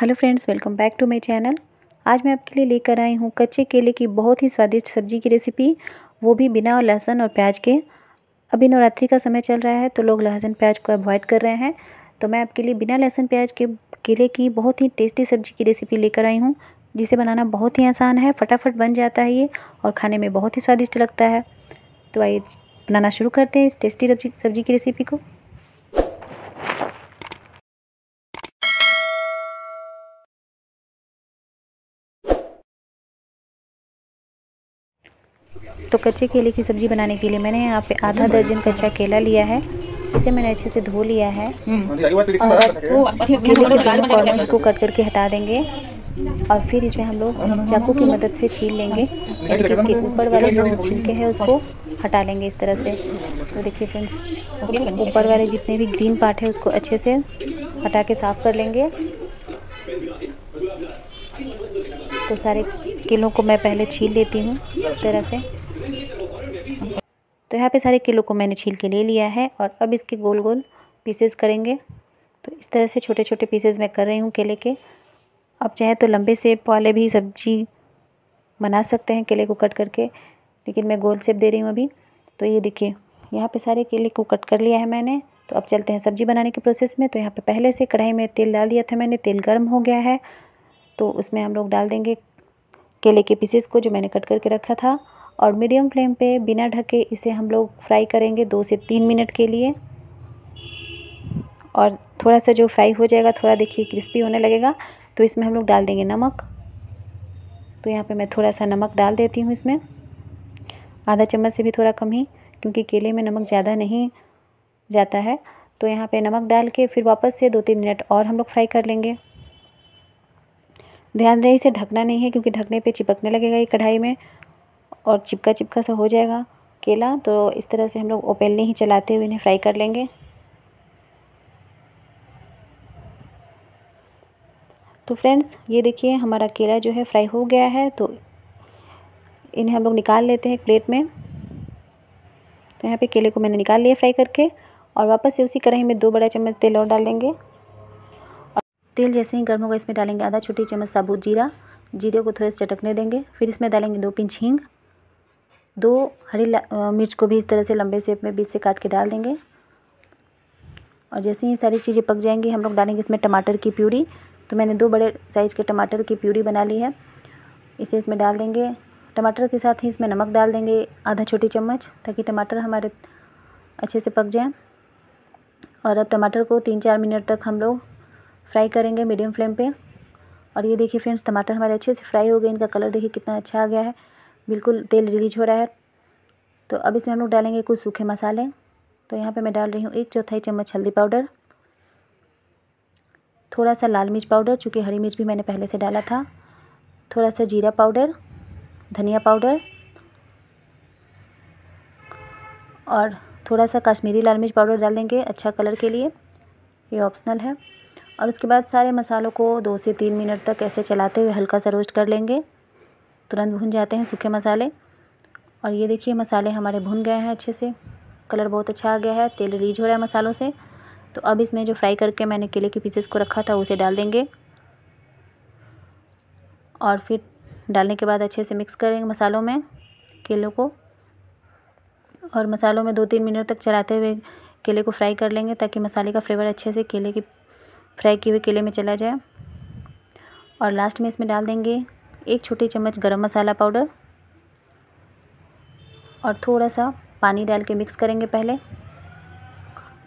hello friends welcome back to my channel आज मैं आपके लिए लेकर आई हूँ कच्चे केले की बहुत ही स्वादिष्ट सब्जी की रेसिपी वो भी बिना लहसुन और प्याज के अभी नवरात्रि का समय चल रहा है तो लोग लहसुन प्याज को अवॉइड कर रहे हैं तो मैं आपके लिए बिना लहसुन प्याज के केले की बहुत ही टेस्टी सब्जी की रेसिपी लेकर आई हूँ जिसे बनाना बहुत ही आसान है फटाफट बन जाता है ये और खाने में बहुत ही स्वादिष्ट लगता है तो आइए बनाना शुरू करते हैं इस टेस्टी सब्जी की रेसिपी को तो कच्चे केले की सब्ज़ी बनाने के लिए मैंने यहाँ पे आधा दर्जन कच्चा केला लिया है इसे मैंने अच्छे से धो लिया है और कट करके हटा देंगे और फिर इसे हम लोग चाकू की मदद से छील लेंगे इसके ऊपर वाले जो छिलके हैं उसको हटा लेंगे इस तरह से तो देखिए फ्रेंड्स ऊपर वाले जितने भी ग्रीन पार्ट है उसको अच्छे से हटा के साफ़ कर लेंगे तो सारे किलों को मैं पहले छील लेती हूँ इस तरह से तो यहाँ पे सारे केलों को मैंने छील के ले लिया है और अब इसके गोल गोल पीसेस करेंगे तो इस तरह से छोटे छोटे पीसेस मैं कर रही हूँ केले के अब चाहे तो लंबे सेप वाले भी सब्जी बना सकते हैं केले को कट करके लेकिन मैं गोल सेप दे रही हूँ अभी तो ये देखिए यहाँ पे सारे केले को कट कर लिया है मैंने तो अब चलते हैं सब्जी बनाने के प्रोसेस में तो यहाँ पे पहले से कढ़ाई में तेल डाल दिया था मैंने तेल गर्म हो गया है तो उसमें हम लोग डाल देंगे केले के पीसेस को जो मैंने कट करके रखा था और मीडियम फ्लेम पे बिना ढके इसे हम लोग फ्राई करेंगे दो से तीन मिनट के लिए और थोड़ा सा जो फ्राई हो जाएगा थोड़ा देखिए क्रिस्पी होने लगेगा तो इसमें हम लोग डाल देंगे नमक तो यहाँ पे मैं थोड़ा सा नमक डाल देती हूँ इसमें आधा चम्मच से भी थोड़ा कम ही क्योंकि केले में नमक ज़्यादा नहीं जाता है तो यहाँ पर नमक डाल के फिर वापस से दो तीन मिनट और हम लोग फ्राई कर लेंगे ध्यान रहे इसे ढकना नहीं है क्योंकि ढकने पे चिपकने लगेगा ये कढ़ाई में और चिपका चिपका सा हो जाएगा केला तो इस तरह से हम लोग ओपेलने ही चलाते हुए इन्हें फ्राई कर लेंगे तो फ्रेंड्स ये देखिए हमारा केला जो है फ्राई हो गया है तो इन्हें हम लोग निकाल लेते हैं एक प्लेट में तो यहाँ पे केले को मैंने निकाल लिया फ्राई करके और वापस से उसी कढ़ाई में दो बड़ा चम्मच तेल और डाल देंगे तेल जैसे ही गर्म होगा इसमें डालेंगे आधा छोटी चम्मच साबुत जीरा जीरे को थोड़े से चटकने देंगे फिर इसमें डालेंगे दो पिंच हींग दो हरी मिर्च को भी इस तरह से लंबे सेप में बीच से काट के डाल देंगे और जैसे ही सारी चीज़ें पक जाएंगी हम लोग डालेंगे इसमें टमाटर की प्यूरी तो मैंने दो बड़े साइज़ के टमाटर की प्यूरी बना ली है इसे इसमें डाल देंगे टमाटर के साथ ही इसमें नमक डाल देंगे आधा छोटी चम्मच ताकि टमाटर हमारे अच्छे से पक जाए और अब टमाटर को तीन चार मिनट तक हम लोग फ्राई करेंगे मीडियम फ्लेम पे और ये देखिए फ्रेंड्स टमाटर हमारे अच्छे से फ्राई हो गए इनका कलर देखिए कितना अच्छा आ गया है बिल्कुल तेल रिलीज हो रहा है तो अब इसमें हम लोग डालेंगे कुछ सूखे मसाले तो यहाँ पे मैं डाल रही हूँ एक चौथाई चम्मच हल्दी पाउडर थोड़ा सा लाल मिर्च पाउडर चूँकि हरी मिर्च भी मैंने पहले से डाला था थोड़ा सा जीरा पाउडर धनिया पाउडर और थोड़ा सा कश्मीरी लाल मिर्च पाउडर डाल देंगे अच्छा कलर के लिए ये ऑप्शनल है और उसके बाद सारे मसालों को दो से तीन मिनट तक ऐसे चलाते हुए हल्का सा रोस्ट कर लेंगे तुरंत भुन जाते हैं सूखे मसाले और ये देखिए मसाले हमारे भुन गए हैं अच्छे से कलर बहुत अच्छा आ गया है तेल रिलीज हो रहा है मसालों से तो अब इसमें जो फ्राई करके मैंने केले के पीसेस को रखा था उसे डाल देंगे और फिर डालने के बाद अच्छे से मिक्स करेंगे मसालों में केलों को और मसालों में दो तीन मिनट तक चलाते हुए केले को फ्राई कर लेंगे ताकि मसाले का फ्लेवर अच्छे से केले की फ्राई किए हुए केले में चला जाए और लास्ट में इसमें डाल देंगे एक छोटी चम्मच गरम मसाला पाउडर और थोड़ा सा पानी डाल के मिक्स करेंगे पहले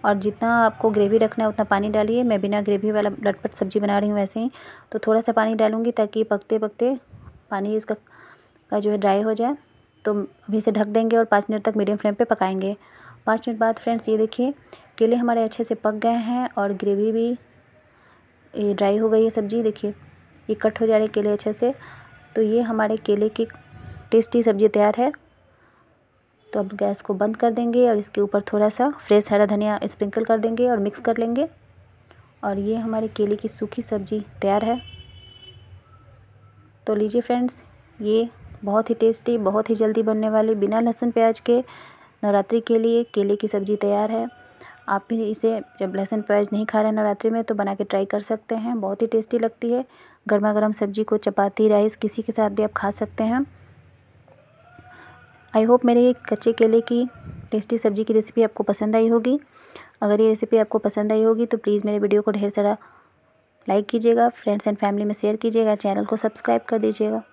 और जितना आपको ग्रेवी रखना है उतना पानी डालिए मैं बिना ग्रेवी वाला लटपट सब्ज़ी बना रही हूँ वैसे ही तो थोड़ा सा पानी डालूँगी ताकि पकते पकते पानी इसका का जो है ड्राई हो जाए तो अभी से ढक देंगे और पाँच मिनट तक मीडियम फ्लेम पे पकाएंगे पाँच मिनट बाद फ्रेंड्स ये देखिए केले हमारे अच्छे से पक गए हैं और ग्रेवी भी ये ड्राई हो गई है सब्ज़ी देखिए ये कट हो जा रही है केले अच्छे से तो ये हमारे केले की टेस्टी सब्ज़ी तैयार है तो अब गैस को बंद कर देंगे और इसके ऊपर थोड़ा सा फ्रेश हरा धनिया स्प्रिंकल कर देंगे और मिक्स कर लेंगे और ये हमारे केले की सूखी सब्ज़ी तैयार है तो लीजिए फ्रेंड्स ये बहुत ही टेस्टी बहुत ही जल्दी बनने वाली बिना लहसुन प्याज के नवरात्रि के लिए केले की सब्ज़ी तैयार है आप भी इसे जब लहसुन प्याज नहीं खा रहे नवरात्रि में तो बना के ट्राई कर सकते हैं बहुत ही टेस्टी लगती है गर्मा गर्म सब्जी को चपाती राइस किसी के साथ भी आप खा सकते हैं आई होप मेरे कच्चे केले की टेस्टी सब्जी की रेसिपी आपको पसंद आई होगी अगर ये रेसिपी आपको पसंद आई होगी तो प्लीज़ मेरे वीडियो को ढेर सारा लाइक कीजिएगा फ्रेंड्स एंड फैमिली में शेयर कीजिएगा चैनल को सब्सक्राइब कर दीजिएगा